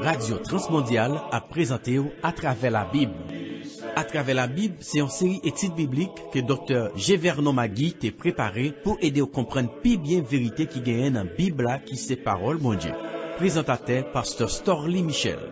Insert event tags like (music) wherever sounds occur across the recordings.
Radyo Transmondial a prezante ou Atrave la Bib Atrave la Bib, se an seri etit biblik ke Dr. Gevernon Magui te prepare pou ede ou komprenne pi bien verite ki genyen an Biblia ki se parol mounje. Prezante a te, Pastor Storlie Michel.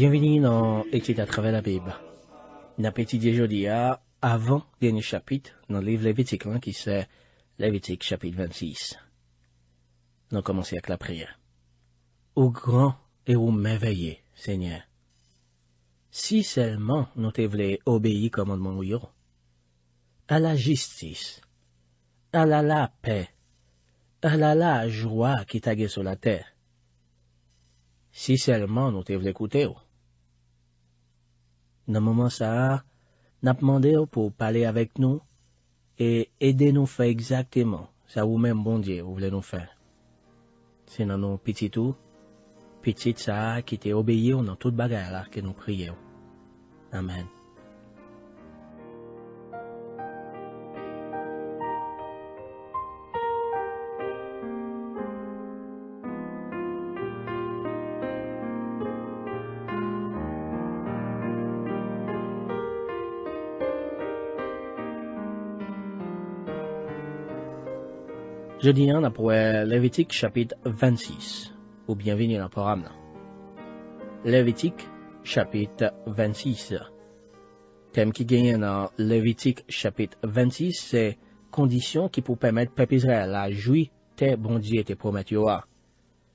Bienvenue dans l'étude à travers la Bible. N'appréciez pas, Jodhia, avant dernier chapitre, dans le livre lévitique, hein, qui c'est Lévitique, chapitre 26. Nous commençons avec la prière. Au grand et au merveilleux, Seigneur, si seulement nous t'évêlés obéir commandement on demande à la justice, à la paix, à la joie qui t'a sur la terre, si seulement nous t'évêlés coûter oh, Nan maman sara, nan pman de ou pou pale avek nou, e ede nou fe exakteman sa ou men bondye ou vle nou fe. Se nan nou pitit ou, pitit sara ki te obeye ou nan tout bagay ala ke nou priye ou. Amen. Jodiana hein, pour euh, Lévitique chapitre 26. Ou bienvenue dans le programme. Lévitique chapitre 26. Thème qui gagne dans Lévitique chapitre 26, c'est conditions qui pour permettre peuple Israël à jouir tes bon Dieu tes promesses. Ah.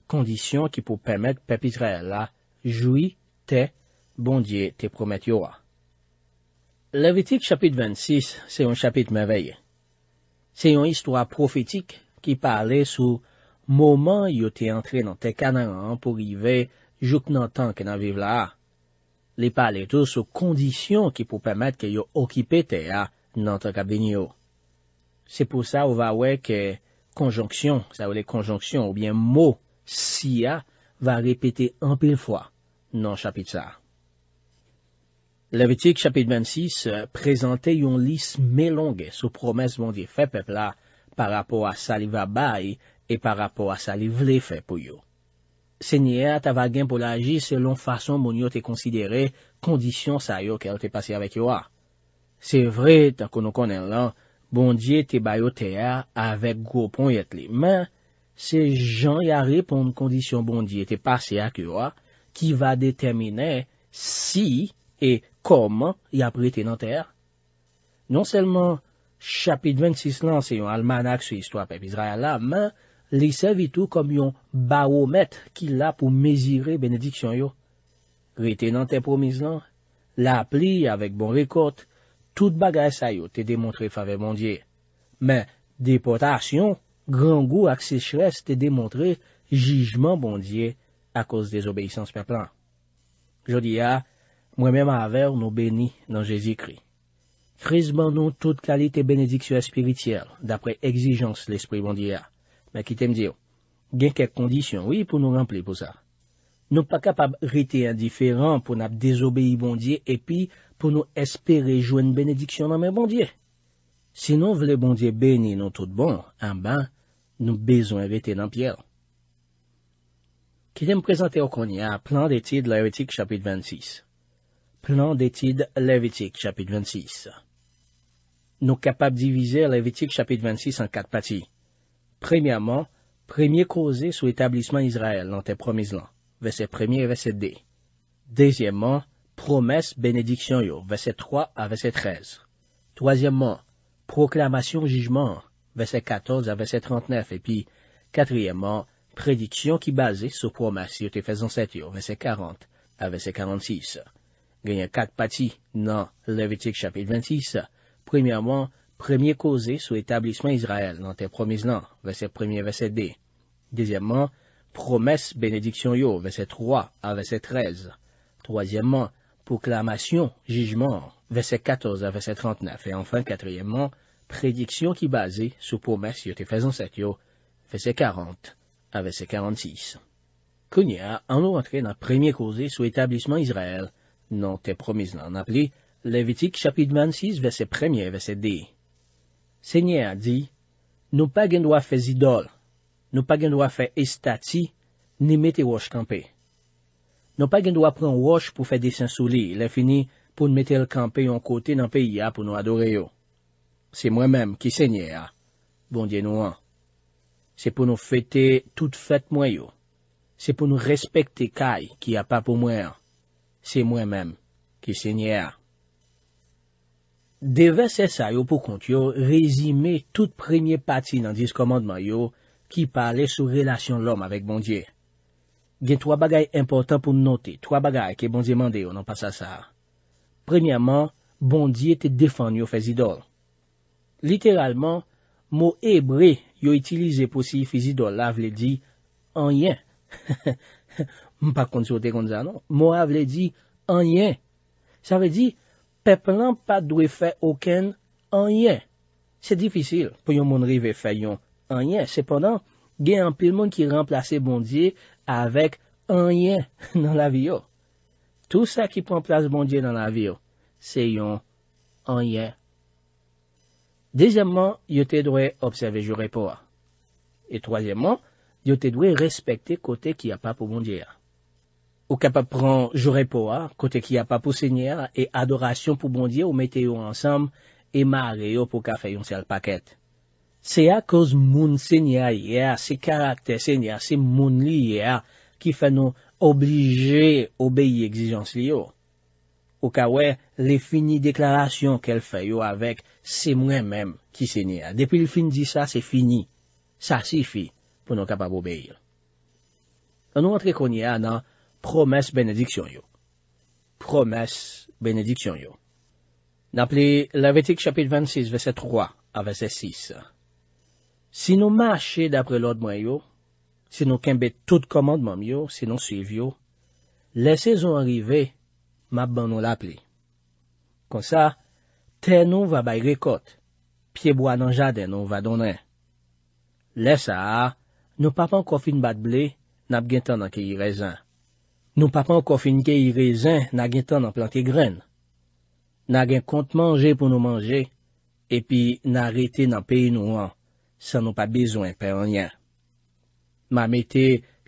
Conditions qui pour permettre peuple Israël à jouir tes bon Dieu tes promesses. Ah. Lévitique chapitre 26, c'est un chapitre merveilleux. C'est une histoire prophétique ki pale sou mouman yo te entre nan te kanaran pou rive jok nan tanke nan vive la a. Li pale tou sou kondisyon ki pou pamet ke yo okipe te a nan te kabinyo. Se pou sa ou va we ke konjonksyon, sa ou le konjonksyon ou bien mou si a, va repete an pil fwa nan chapit sa. Levitik chapit 26 euh, prezante yon lis me longe sou promes moun di fe pepla par rapport a sali vabay e par rapport a sali vle fe pou yo. Se niye, ta va gen pou laji selon fason moun yo te konsidere kondisyon sa yo kèl te pase avèk yo a. Se vre, tan konon konen lan, bondye te bayo bon te a avèk gwo pon yet li. Men, se jan yare pon kondisyon bondye te pase ak yo a ki va detemine si e koman yapri te nan ter. Non selman Chapit 26 lan se yon almanak se istwa pepizraya la, men, li se vitou kom yon ba o met ki la pou mezire benediksyon yo. Ve te nan te promis lan, la pli avek bon rekot, tout bagay sa yo te demontre faveb mondye. Men, depotasyon, gran gou ak se chres te demontre jijman mondye a kos dezobeysans pep lan. Jodi ya, mwen men ma aver nou beni nan jezi kri. Frezman nou tout kalite benediksyon espiritiyel, dapre egzijans l'esprit bondye a. Mè kitem diyo, gen kèk kondisyon, oui, pou nou rempli pou sa. Nou pa kapab rite indiferan pou nap désobeyi bondye, epi pou nou espere jouen benediksyon nan mè bondye. Sinon, vle bondye beni nou tout bon, anba, nou bezon evite nan pièl. Kitem prezante okonye a plan detide levetik chapit vansis. Plan detide levetik chapit vansis. nous capables de diviser Lévitique chapitre 26 en quatre parties. Premièrement, premier causé sous l'établissement Israël dans tes promises là, verset 1 et verset 2. Deuxièmement, promesse bénédiction verset 3 à verset 13. Troisièmement, proclamation jugement, verset 14 à verset 39. Et puis, quatrièmement, prédiction qui basée sur promesse te faisant verset 40 à verset 46. Gagne quatre parties dans Lévitique chapitre 26. Premièrement, premier causé sous établissement Israël dans tes promises là, verset 1 verset 2. Deuxièmement, promesse bénédiction yo, verset 3 à verset 13. Troisièmement, proclamation, jugement, verset 14 à verset 39. Et enfin, quatrièmement, prédiction qui basait sous promesse yo te yo, verset 40 à verset 46. Konya, en nous rentrer dans premier causé sous établissement Israël, non tes promises là, en appelé Levitik chapitman 6 vese premye vese de. Senye a di, nou pa gen doa fe zidol, nou pa gen doa fe estati, ni mete wosh kampe. Nou pa gen doa pren wosh pou fe desen soli, le fini pou nou metel kampe yon kote nan pe ya pou nou adore yo. Se mwen menm ki senye a. Bon dien nou an. Se pou nou fete tout fete mwen yo. Se pou nou respekte kay ki a pa pou mwen. Se mwen menm ki senye a. Deve se sa yo pou kont yo rezime tout premye pati nan dis komandman yo ki pale sou relasyon l'om avèk bondye. Gen twa bagay important pou note, twa bagay ke bondye mande yo nan pa sa sa. Premyaman, bondye te defan yo fe zidol. Literalman, mo ebre yo itilize pou si fe zidol la vle di anyen. M pa kont so te kont za non. Mo avle di anyen. Sa vle di, pe plan pa dwe fe oken anye. Se difisil pou yon mounri ve fe yon anye. Seponan, gen an pil moun ki remplase bondye avek anye (laughs) nan la viyo. Tou sa ki premplase bondye nan la viyo, se yon anye. Dezemman, yo te dwe observe jure po a. E trozyeman, yo te dwe respekte kote ki a pa pou bondye a. Ou ka pa pran jore po a, kote ki a pa pou se nye a, e adorasyon pou bondye ou mete yo ansam, e mare yo pou ka feyon sel paket. Se a koz moun se nye a ye a, se karakter se nye a, se moun li ye a, ki fe nou oblije obeye egzijans li yo. Ou ka we, le fini deklarasyon ke l feyo avek, se mwen menm ki se nye a. Depi l fin di sa, se fini. Sa si fi pou nou ka pa pou obeye. An nou antre konye a nan, promes benediksyon yo. Promes benediksyon yo. Nap li, Levetik chapit 26, vese 3, a vese 6. Si nou mache dapre lòd mwen yo, si nou kembe tout komandman yo, si nou suiv yo, lese zon rive, map ban nou lapli. Kon sa, ten nou va bay rekot, piebo anan jade nou va donen. Lese a, nou papan kofin bat ble, nap gen tan an ki y rezan. Nou pa pan kofinke yi rezyen, na gen tan nan plante gren. Na gen kont manje pou nou manje, epi na rete nan peyi nou an, sa nou pa bezwen pen ryan. Ma mette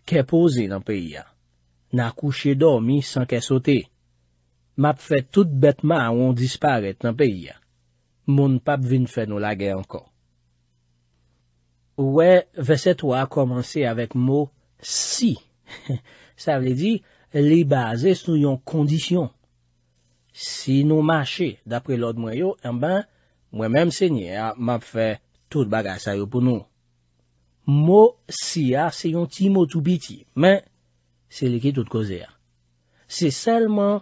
kepoze nan peyi ya. Na kouche dormi san ke sote. Ma pfe tout betman a ou an disparet nan peyi ya. Moun pa pvin fe nou la gen anko. Ouwe, vese to a komanse avèk mou si. (laughs) Sa vle di... Li baze sou yon kondisyon. Si nou mache, dapre lòd mwen yo, eh mwen mèm sènyè, mèm fè tout bagay sa yo pou nou. Mo si ya, se yon ti motou biti, men se li ki tout koze ya. Se salman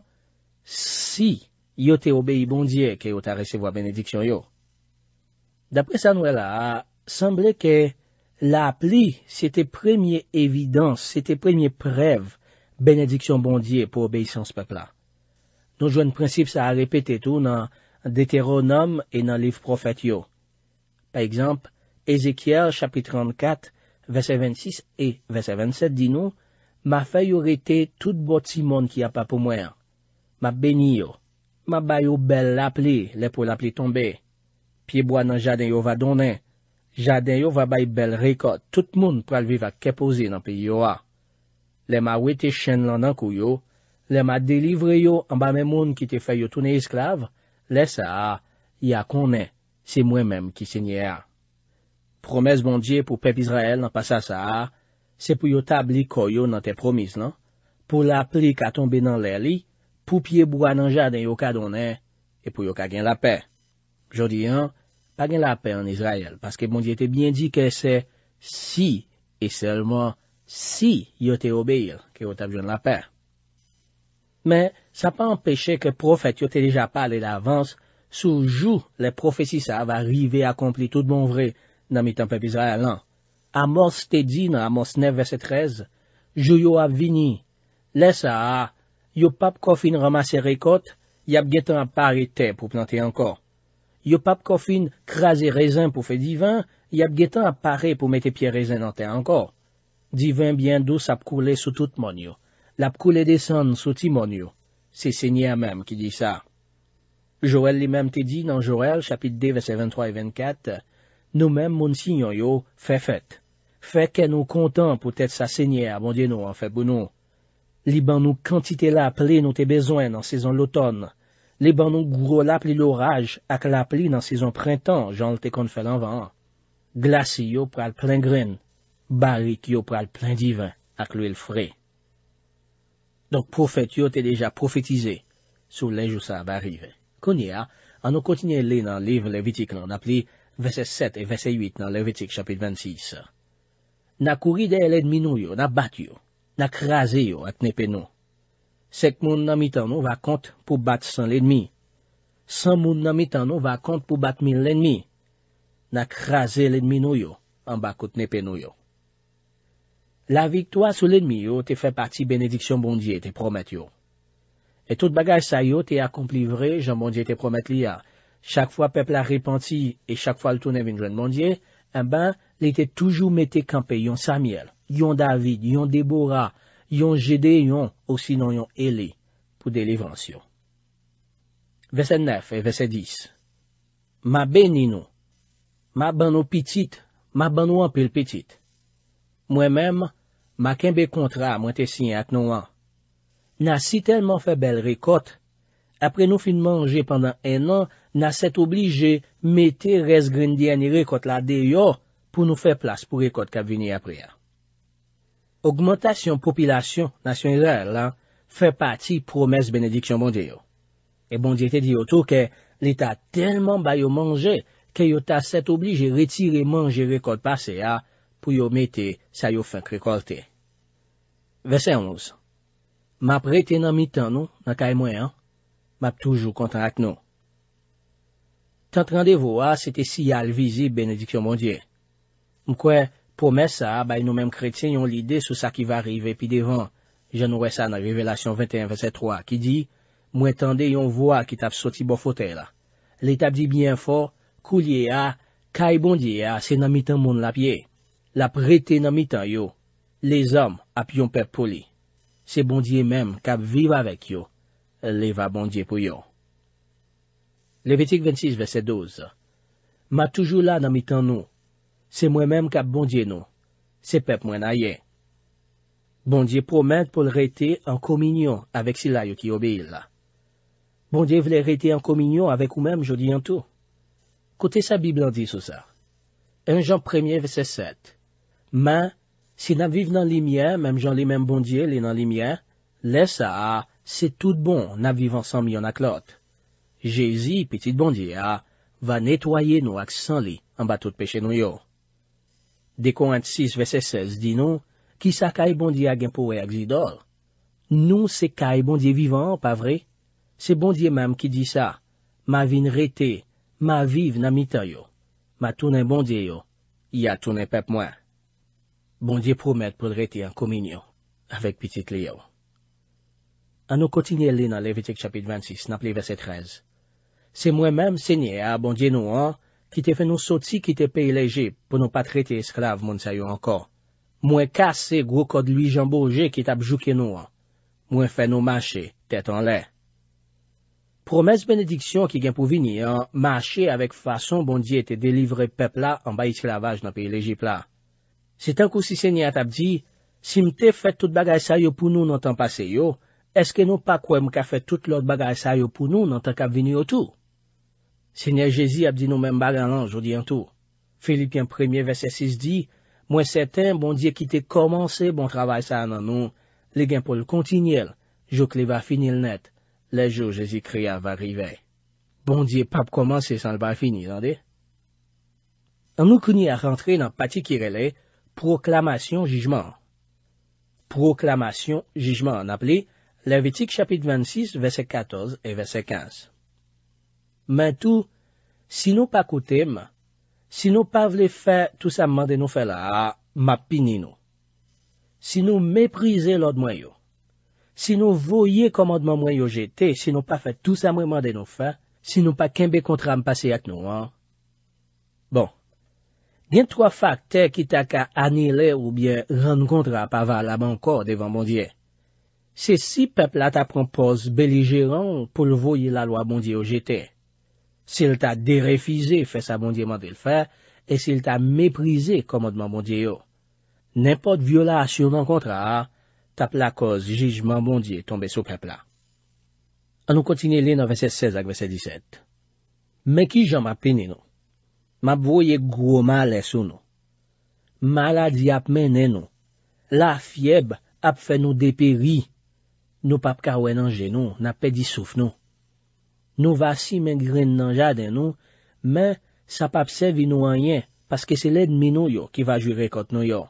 si yo te obe yi bondye ke yo ta resevo a benediksyon yo. Dapre sa nouè e la, a semblé ke la pli se te premye evidans, se te premye prev, Benediksyon bondye pou obeysyon se pepla. Non jwen prinsip sa a repete tou nan Deteronom e nan Liv Profet yo. Pa ekzamp, Ezekiel chapit 34, vese 26 e vese 27 di nou, ma fe yo rete tout bot si mon ki a pa pou mwen. Ma beni yo. Ma bay yo bel laple le pou laple tombe. Pi eboa nan jaden yo va donen. Jaden yo va bay bel reko tout moun pral viva kepoze nan pi yo a. lèm a wè te chèn lan nan kou yo, lèm a delivre yo an ba mè moun ki te fè yo tounè esklav, lè sa a, ya konè, se mwè mèm ki se nye a. Promèz bondye pou pep Israel nan pa sa sa a, se pou yo tabli koyo nan te promis nan, pou la plik a tombe nan lè li, pou pie bo ananja den yo ka donè, e pou yo ka gen la pe. Jodi an, pa gen la pe an Israel, paske bondye te bjen di ke se, si, e selman, si yo te obeir ki yo te abjon la pe. Men, sa pa empeshe ke profet yo te deja pa ale la avans, sou jou le profesi sa ava rive akompli tout bon vre, nan mi tanpe bizay alan. Amos te di nan Amos 9, verset 13, jou yo ap vini, lesa a, yo pap kofin ramase rekot, yap getan ap pare te pou plante ankor. Yo pap kofin krasi rezan pou fe divan, yap getan ap pare pou mete pi rezan ankor. Divin byen dous apkoule sotout monyo. Lapkoule desan soti monyo. Se senye a mem ki di sa. Joel li mem te di nan Joel, chapit 2, verset 23 et 24. Nou mem moun sinyo yo, fe fet. Fe ken nou kontan pou tete sa senye a bondye nou an febou nou. Li ban nou kantite la ap li nou te bezwen nan sezon loton. Li ban nou gwo la ap li loraj ak la ap li nan sezon printan jan lte kon fe lanvan. Glasi yo pral plen grin. Barik yo pral plen divan ak lou el fre. Donk profet yo te deja profetize sou lejou sa barive. Konye a, an nou kontinye le nan liv levitik nan napli Vese 7 et Vese 8 nan levitik chapit 26. Na kouride el edminou yo, na bat yo, na krasi yo ak nepe nou. Sek moun nan mitan nou va kont pou bat san ledmi. San moun nan mitan nou va kont pou bat mil ledmi. Na krasi ledminou yo, an bakout nepe nou yo. La victwa sou l'enmi yo te fè pati benediksyon bondye te promet yo. E tout bagaj sa yo te akomplivre, jan bondye te promet liya. Chak fwa pepla repenti, e chak fwa l'tounen vinjwen bondye, en eh ben, li te toujou mette kampe yon Samuel, yon David, yon Deborah, yon Gede, non, yon Osinon, yon Ele, pou de levans yo. Vese 9 e vese 10 Ma ben ino, ma ban nou pitit, ma ban nou anpil pitit. Mwen menm, makenbe kontra mwen te siyen ak nou an. Na si telman fe bel rekot, apre nou fin manje pandan en nan, na set oblige mette resgren diyan y rekot la deyo pou nou fe plas pou rekot kab vini apre ya. Ogmentasyon popilasyon nasyon iler la, fe pati promes benediksyon bonde yo. E bonde yete diyo tou ke lita telman bayo manje ke yo ta set oblige retire manje rekot pase ya, pou yo mette sa yo fank rekolte. Vese 11 Map rete nan mi tan nou, nan kay mwen an, map toujou kontan ak nou. Tant randevo a, se te si al vizi benediktyon mondye. Mkwe, pou mes sa, ah, bay nou menm kretyen yon lide sou sa ki va rive pi devan. Janouwe sa nan revelasyon 21 vese 3, ki di, mwen tande yon vo a ki tap soti bo fote la. Le tap di byen fo, kou liye a, ah, kay bondye a, ah, se nan mi tan moun la piey. La prete nan mitan yo, le zom ap yon pep pou li. Se bondye menm kap vive avèk yo, le va bondye pou yo. Levetik 26, verset 12 Ma toujou la nan mitan nou, se mwen menm kap bondye nou, se pep mwen aye. Bondye promet pou le rete an kominyon avèk sila yo ki obé il la. Bondye vle rete an kominyon avèk ou menm jodi an tou. Kote sa Biblandi sou sa. 1 Jean 1, verset 7 Men, si nan viv nan li myen, mem jan li men bondye li nan li myen, lesa a, se tout bon nan viv ansanm yon ak lot. Je zi, petit bondye a, va netwaye nou ak san li, an batout peche nou yo. De koant 6, verset 16, di nou, ki sa kaye bondye a genpowe ak zidol? Nou se kaye bondye vivan, pa vre? Se bondye menm ki di sa, ma vin rete, ma viv nan mitan yo. Ma tounen bondye yo, ya tounen pep mwen. Bondye promet pou lreti an kominyon, avèk pitit liyo. An nou kontinye li nan Levitek chapit 26, nap li vese 13. Se mwen mèm sènyè a bondye nou an, ki te fè nou soti ki te peyleje pou nou pa trete esklav moun sayo ankon. Mwen kase gro kod luy jambouje ki te apjouke nou an. Mwen fè nou mache, tèt an lè. Promese benediksyon ki gen pou vini an, mache avèk fason bondye te delivre pepla an bay esklavaj nan peyleje pla. Se tankou si sènyat ap di, si mte fèt tout bagay sa yo pou nou nan tan pase yo, eske nou pa kouè mka fèt tout lòt bagay sa yo pou nou nan tan kap vini yo tou? Sènyat Jezi ap di nou men bagay nan jodi an tou. Filip gen premier vese 6 di, mwen sèten, bon diye ki te komanse bon travay sa nan nou, le gen pou l kontinye l, jok li va finil net, le jo Jezi kriya va rive. Bon diye pap komanse san l va finil, an de? An nou kouni a rentre nan pati ki rele, Proklamasyon, jijman. Proklamasyon, jijman. Naple, Levitik chapit 26, verset 14 et verset 15. Mwen tou, si nou pa koute m, si nou pa vle fè tou sa mwen de nou fè la, mapini nou. Si nou meprize lòd mwen yo. Si nou voye komandman mwen yo jete, si nou pa fè tou sa mwen mwen de nou fè, si nou pa kembe kontra m pase yak nou an. Bon. Gen troa fakte ki ta ka anile ou bie ren kontra pa va la man kor devan bondye. Se si pepla ta prompos beligeran pou l voye la lwa bondye yo jete, se l ta derefize fese a bondye mande l fè, e se l ta meprize komodman bondye yo, nenpot viola asur nan kontra, ta plakoz jijman bondye tombe sou pepla. An nou kontine le 1916-1917. Men ki jom apeni nou? Mab voye gwo male sou nou. Maladi ap menen nou. La fieb ap fe nou deperi. Nou pap ka ouen anje nou. Nap pe di souf nou. Nou va si men gren nanjade nou. Men, sa pap se vi nou anjen. Paske se ledminou yo ki va jure kote nou yo.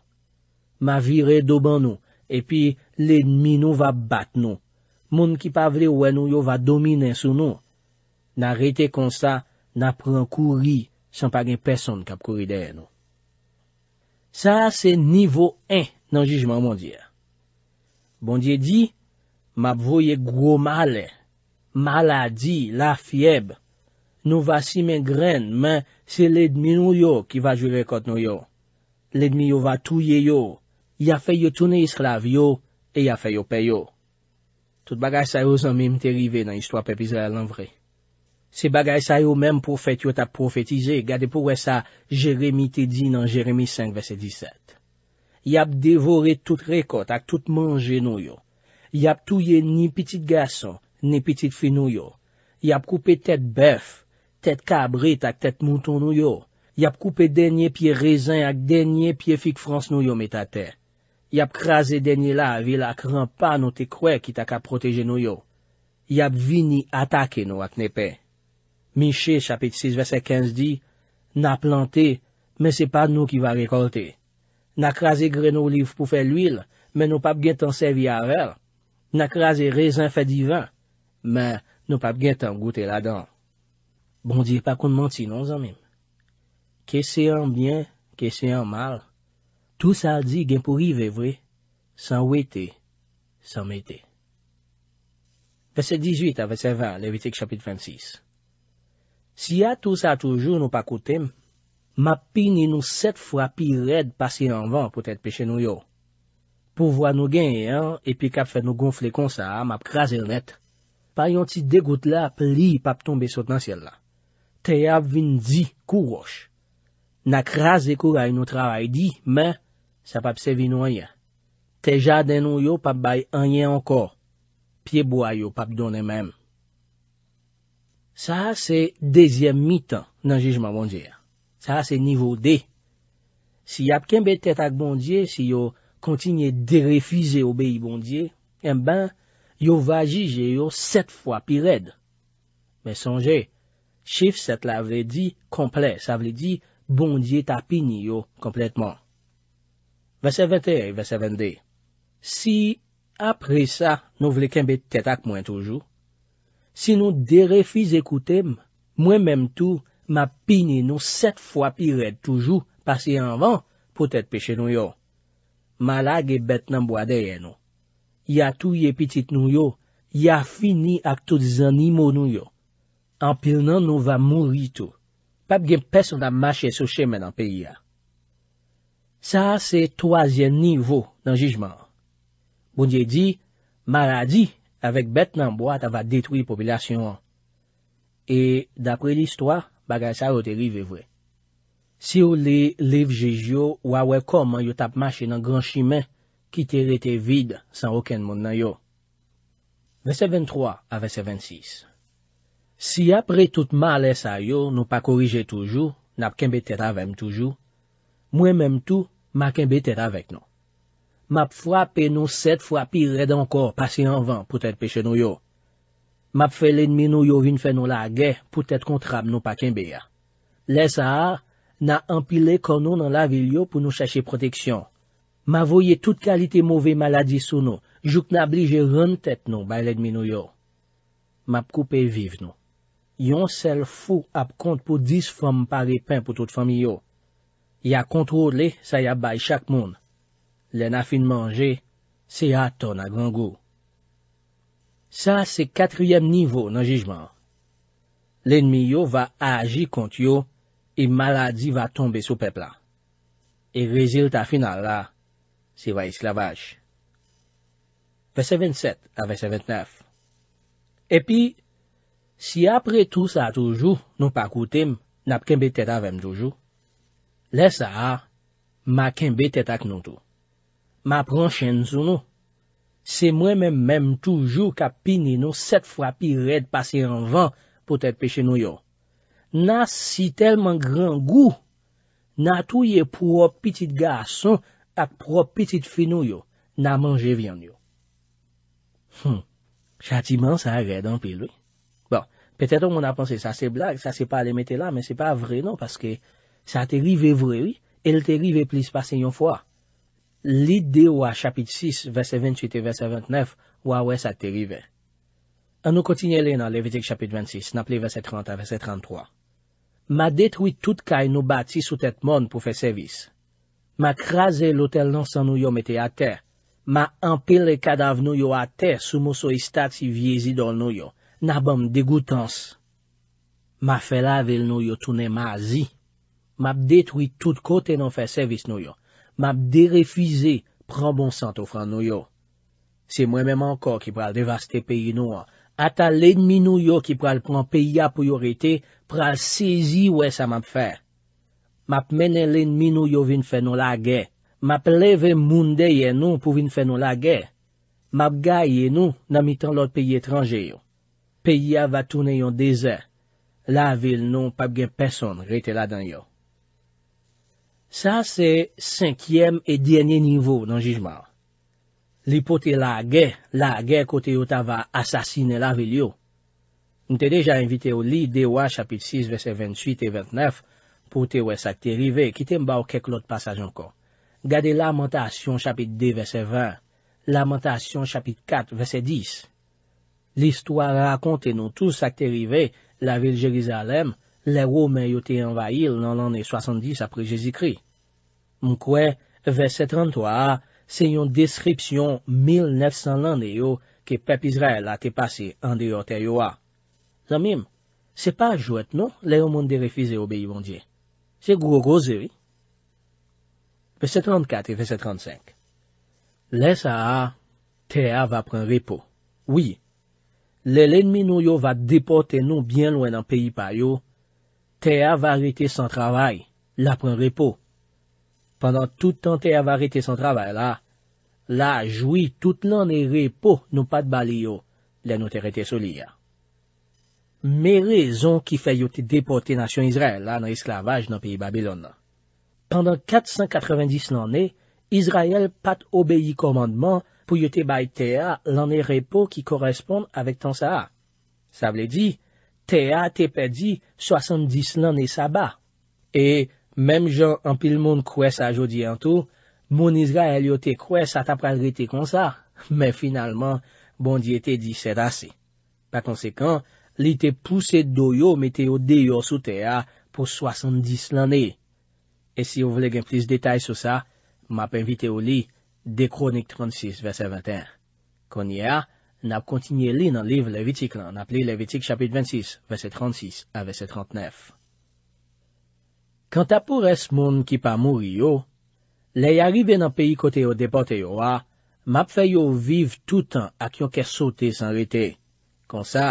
Mavire doban nou. Epi, ledminou va bat nou. Moun ki pa vle ouen nou yo va domine sou nou. Na rete konsa, na pren kouri. San pa gen peson kap kori deye nou. Sa se nivou en nan jijman moun diya. Bon diye di, map vouye gwo male, maladi, la fieb, nou va si men gren men se ledmi nou yo ki va jure kot nou yo. Ledmi yo va touye yo, ya fe yo tounen isk lav yo, e ya fe yo pe yo. Tout bagaj sa yo zanmim te rive nan istwa pe pizare lan vrej. Se bagay sa yo menm pou fetyot ap profetize, gade pou wè sa Jeremie te di nan Jeremie 5, verset 17. Yap devore tout rekot ak tout manje nou yo. Yap touye ni pitit gason, ni pitit fin nou yo. Yap koupe tet bèf, tet kabrit ak tet mouton nou yo. Yap koupe denye pie rezan ak denye pie fik frans nou yo metate. Yap krasè denye la avila ak rampa nou te kwe ki tak ap proteje nou yo. Yap vini atake nou ak nepey. Michè, chapit 6, verset 15, di, na plantè, men se pa nou ki va rekoltè. Na krasè grenoliv pou fè l'huil, men nou pa bgen tan sevi avel. Na krasè rezan fè divan, men nou pa bgen tan goutè la dan. Bon, di, pa koun manti, non, zanmim? Kè se an byen, kè se an mal, tout sal di gen pou rive vwe, san wè te, san mè te. Verset 18, avè sevan, Levitek, chapit 26. Si ya tou sa toujou nou pa koutem, ma pi ni nou set fwa pi red pasi anvan pou tèt pe chenou yo. Pou vwa nou genye an, epi kap fè nou gonfle kon sa, ma p kraser net. Pa yon ti degout la, pli pap tombe sot nan siel la. Te ya vin di kou roch. Na kraser kou ray nou travay di, men, sa pap se vin nou a ye. Te jaden nou yo pap bay a ye anko. Pi bo a yo pap donen menm. Sa se dezyem mitan nan jejjman bondye. Sa se nivou de. Si ap kenbe tetak bondye, si yo kontinye derefize obayi bondye, en eh ben yo vajije yo set fwa pi red. Mè sonje, chif set la vle di komple. Sa vle di bondye tapini yo kompletman. Vese vente, vese vende. Si apre sa nou vle kenbe tetak mwen toujou, Si nou derefize koutem, mwen menm tou ma pini nou set fwa pi red toujou pasye anvan pou tèt peche nou yo. Ma lag e bet nan boadeye nou. Ya tou ye pitit nou yo, ya fini ak tout zanimo nou yo. Anpil nan nou va mounri tou. Pap gen peson da mache sou cheme nan peyi ya. Sa se toazyen nivou nan jijman. Bonye di, ma la di... avèk bet nan boat ava detwi popilasyon an. E, dapre l'histoire, bagay sa roteri ve vre. Si ou le lev jej yo, wawè kom an yo tap mache nan gran chimè, ki te rete vide san okèn moun nan yo. Vese 23 a vese 26 Si apre tout ma alè sa yo, nou pa korije toujou, nap kenbe tera avèm toujou, mwen mèm tou, ma kenbe tera avèk nou. Map fwa pe nou set fwa pi red ankor pasi anvan pou tèd pe chenou yo. Map fwe lèdmi nou yo vin fè nou la ge pou tèd kontrab nou pa kèmbe ya. Lè sa har, na anpile kon nou nan la vil yo pou nou chache proteksyon. Ma voye tout kalite mouvè maladi sou nou, jouk na blije ron tèt nou bay lèdmi nou yo. Map koupe viv nou. Yon sel fwo ap kont pou dis fòm pari pen pou tout fòmi yo. Ya kontro le, sa ya bay chak moun. le na fin manje, se a ton a gangou. Sa se katryem nivou nan jijman. Lenmi yo va aji kont yo, e maladi va tombe sou pepla. E rezil ta final la, se va esklavaj. Vese 27 a vese 29 Epi, si apre tou sa toujou, nou pa koutem, nap kembe teta ve mdoujou, lesa a, ma kembe teta k nou tou. Ma pranchen sou nou, se mwen men mèm toujou ka pini nou set fwa pi red pase an van pou tèd peche nou yo. Na si telman gran gou, na tou ye pro piti gason ak pro piti finou yo, na manje vyan yo. Hmm, chati man sa red an pi lou. Bon, pètèton mwen apansè sa se blag, sa se pa le mette la, men se pa vre nou, paske sa te rive vrewi, el te rive plis pase yon fwa. Li dewa chapit 6, vese 28, vese 29, wawes a te rive. An nou koti nye le nan levitek chapit 26, na ple vese 30, vese 33. Ma detwi tout kaj nou bati sou tet mon pou fe sevis. Ma kraze lotel non san nou yo mete a te. Ma anpele kada av nou yo a te sou mou so istat si viezi don nou yo. Na bom degoutans. Ma felave l nou yo tou ne ma a zi. Ma detwi tout kote nou fe sevis nou yo. map derefize pran bon sant ou fran nou yo. Se mwen menman anko ki pral devaste peyi nou an, ata lenminou yo ki pral pran peyi ya pou yo rete, pral sezi wè sa map fè. Map menen lenminou yo vin fè nou la gè, map leve moun deye nou pou vin fè nou la gè. Map gèye nou nan mitan lòt peyi etranje yo. Peyi ya vatounen yon dezè. La vil nou pap gen person rete la dan yo. Sa se synkyem e djenye nivou nan jijman. Li pote la ge, la ge kote yo ta va asasine la vil yo. Mte deja invite yo li dewa chapit 6 vese 28 e 29 pote we sakte rive, kite mba ou keklot pasaj anko. Gade lamentasyon chapit 2 vese 20, lamentasyon chapit 4 vese 10. Li stwa rakonte nou tou sakte rive la vil Jerizalem, le wou men yo te envahil nan ane 70 apre Jezikri. Mkwe, vese 33 a, se yon deskripsyon 1900 lande yo ke pep Israel a te pase ande yo te yo a. Zanmim, se pa jwet nou le yo moun de refize yo beyi bondye. Se gwo goze vi. Vese 34 e vese 35. Le sa a, te a va pren repo. Oui, le lenmi nou yo va depote nou bien louen an peyi pa yo, te a va rite san travay, la pren repo. Pendan tout an te avare te san travè la, la jwi tout nan e repo nou pat bale yo, la nou te rete soli ya. Me rezon ki fè yo te depote nasyon Israel la nan esklavaj nan piye Babylon la. Pendan 490 nan e, Israel pat obeye komandman pou yo te baye te a lan e repo ki koresponde avèk tan sa a. Sa vle di, te a te pedi 70 nan e sa ba. E... Mem jan an pil moun kwe sa jodi an tou, moun izra el yo te kwe sa tap pralriti kon sa, men finalman, bon di ete di sedase. La konsekan, li te puse do yo mete yo deyo sou te ya pou 70 lane. E si yo vle gen plis detay sou sa, map evite yo li de Kronik 36 vese 21. Konye a, nap kontinye li nan liv Levitik lan, nap li Levitik chapit 26 vese 36 a vese 39. Kant apou res moun ki pa mouri yo, le yari ven an peyi kote yo depote yo a, map fè yo viv toutan ak yon kè sote san rete. Kon sa,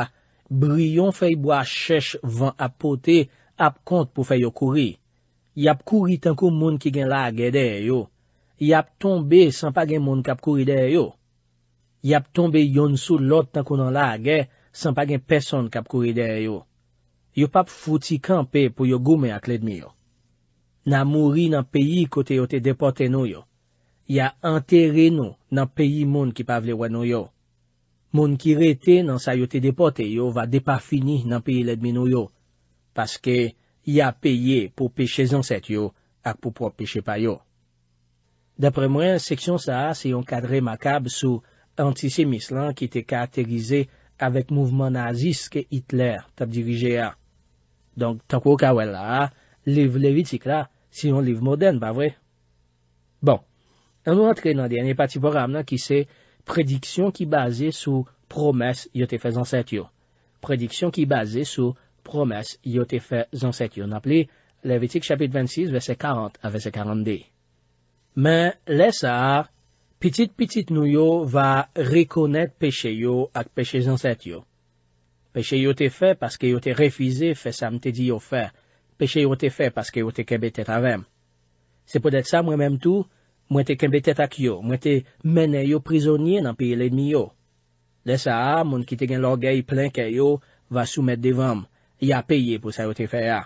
bryon fè ybo a chèche van apote ap kont pou fè yo kouri. Yap kouri tankou moun ki gen lage deyo. Yap tombe san pa gen moun kap kouri deyo. Yap tombe yon sou lot tankou nan lage san pa gen person kap kouri deyo. Yo pap foti kampe pou yo gome ak ledmi yo. nan mouri nan peyi kote yo te depote nou yo. Ya anteri nou nan peyi moun ki pavle wad nou yo. Moun ki rete nan sayo te depote yo va depa fini nan peyi ledmi nou yo. Paske ya peye pou peche zan set yo ak pou pou peche pa yo. Dapre mwen, seksyon sa se yon kadre makab sou antisemis lan ki te karaterize avèk mouvman nazis ke Hitler tap dirije ya. Donk, tanko kawel la a, Liv Levitik la, si yon liv moden, pa vwe? Bon, anvo rentre nan denye pati program la ki se Prediksyon ki base sou promes yo te fe zanset yo. Prediksyon ki base sou promes yo te fe zanset yo. Nap li, Levitik chapit 26, vese 40 a vese 42. Men lesa, pitit-pitit nou yo va rekonet peche yo ak peche zanset yo. Peche yo te fe, paske yo te refize fe sa mte di yo fe. peche yo te fe paske yo te kebetet avèm. Se pou det sa mwen mèm tou, mwen te kebetet ak yo, mwen te mènen yo prizonye nan piye lèdmi yo. Lesa a, moun ki te gen lorgèy plenke yo, va soumet devanm, ya peye pou sa yo te fe a.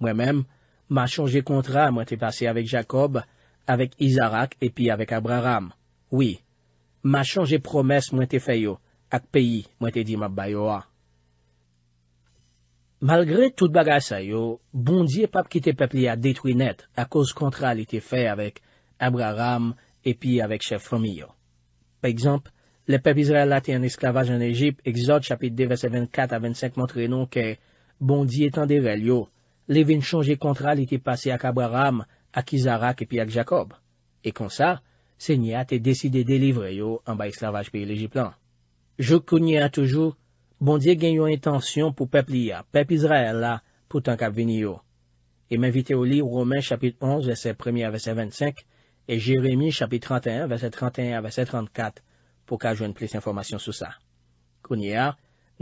Mwen mèm, ma chanje kontra mwen te pase avèk Jacob, avèk Izarak, epi avèk Abraham. Oui, ma chanje promès mwen te fe yo, ak piye mwen te di mabay yo a. Malgre tout bagas a yo, bondi e pap ki te pepli a detwi net a koz kontral ite fe avèk Abraham epi avèk chef fromi yo. Pe ekzamp, le pep Israel la te an esklavaj an Egypt exote chapit devese 24 a 25 montre non ke bondi etan devel yo, le vin chanje kontral ite pase ak Abraham, ak Isaac epi ak Jacob. E kon sa, se ni a te deside delivre yo an ba esklavaj pi el Egyptan. Jou kouni a toujou, Bondye gen yon intansyon pou pep liya, pep Izraela, pou tank ap vini yo. E m'invite ou li Romè chapit 11, verset 1, verset 25, e Jérémie chapit 31, verset 31, verset 34, pou ka joun plis informasyon sou sa. Kouni ya,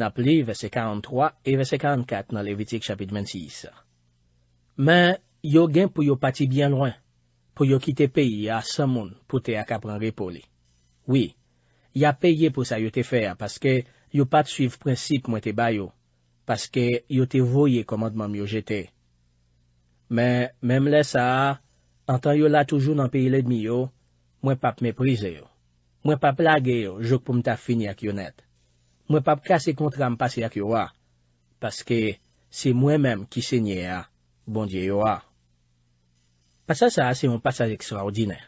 na pli verset 43 et verset 44 nan levitik chapit 26. Men, yo gen pou yo pati bien loin, pou yo kite peyi a sa moun pou te akapran repoli. Oui, ya peyi pou sa yote fer, paske... yo pat suiv prinsip mwen te bayo, paske yo te voye komandman mwen yo jete. Men, men mle sa, an tan yo la toujou nan peyi ledmi yo, mwen pap meprize yo. Mwen pap lage yo, jok pou mta fini ak yonet. Mwen pap kase kontra mpasye ak yo a, paske se mwen menm ki se nye a, bondye yo a. Pas sa sa, se yon pasaj ekstraordine.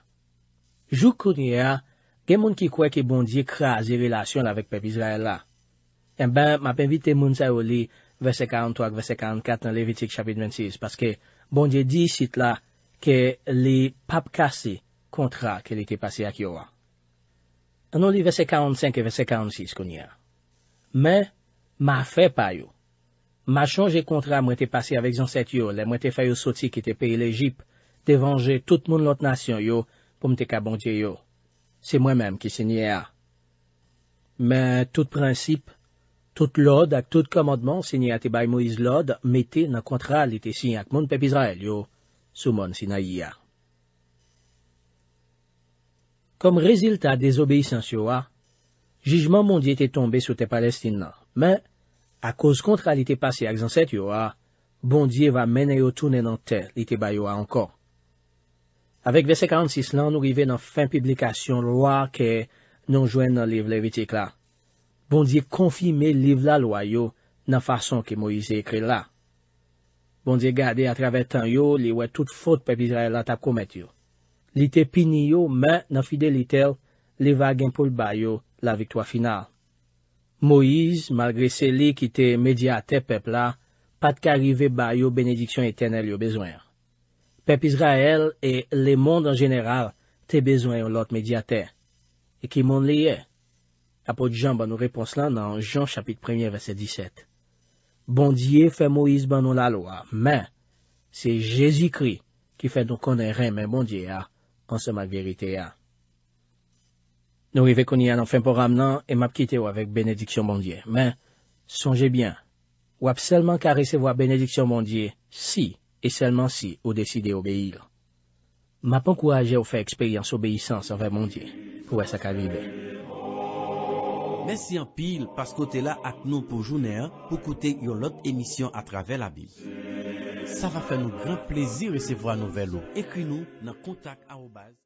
Jou kounye a, gen moun ki kwe ki e bondye krasi relasyon avek pep Izraela, Eh bon en ben, m ap envite moun sa ou li verset 43, verset 44 nan Levitik chapit 26, paske bondye di sit la ke li pap kasi kontra ke li te pase ak yo a. Anon li verset 45 e verset 46 konye a. Men, ma fe payo. Ma chanje kontra mwen te pase avik zan set yo, le mwen te fay yo soti ki te peyi le jip te venje tout moun lot nasyon yo pou mte ka bondye yo. Se mwen menm ki se nye a. Men, tout prinsip Tout lode ak tout komadman sinye atibay Moïse lode mette nan kontra li te sinye ak moun pep Israel yo soumon sinayiya. Kom rezilta dezobeysans yo a, ah, jijman mondye te tombe sou te Palestina. Men, ak oz kontra li te pase ak zanset yo a, ah, bondye va mene yo toune nan tel li te bay yo a ankon. Awek vese 46 lan nou rive nan fin publikasyon lwa ke nou jwen nan liv le vitik la. Bondye konfime liv la lwa yo nan fason ki Moise ekre la. Bondye gade a traver tan yo li we tout fote pep Israel ata komet yo. Li te pini yo men nan fide li tel li va gen poul ba yo la viktwa final. Moise, malgre se li ki te mediate pep la, pat ka rive ba yo benediksyon etenel yo bezwen. Pep Israel e le mond an jeneral te bezwen yo lot mediate. E ki mond li ye? Apo dijan ban nou repons lan nan Jean chapit premier vese 17. Bondye fe Moïse ban nou la lo bon a, men, se Jezi kri ki fe nou konen remen bondye a, anseman verite a. Nou i ve koni anan fe mpo ram nan, e map kite ou avek benediksyon bondye. Men, sonje bien, ou ap selman ka resevo a benediksyon bondye, si, e selman si, ou deside obeil. Ma pon kwa aje ou fe ekspeyans obeysans anvek bondye, ou a sakalibe. Besi an pil pas kote la ak nou pou jounen pou kote yon lot emisyon a trave la bil. Sa va fè nou gran plezi resevo an nou velo. Ekri nou nan kontak a ou baz.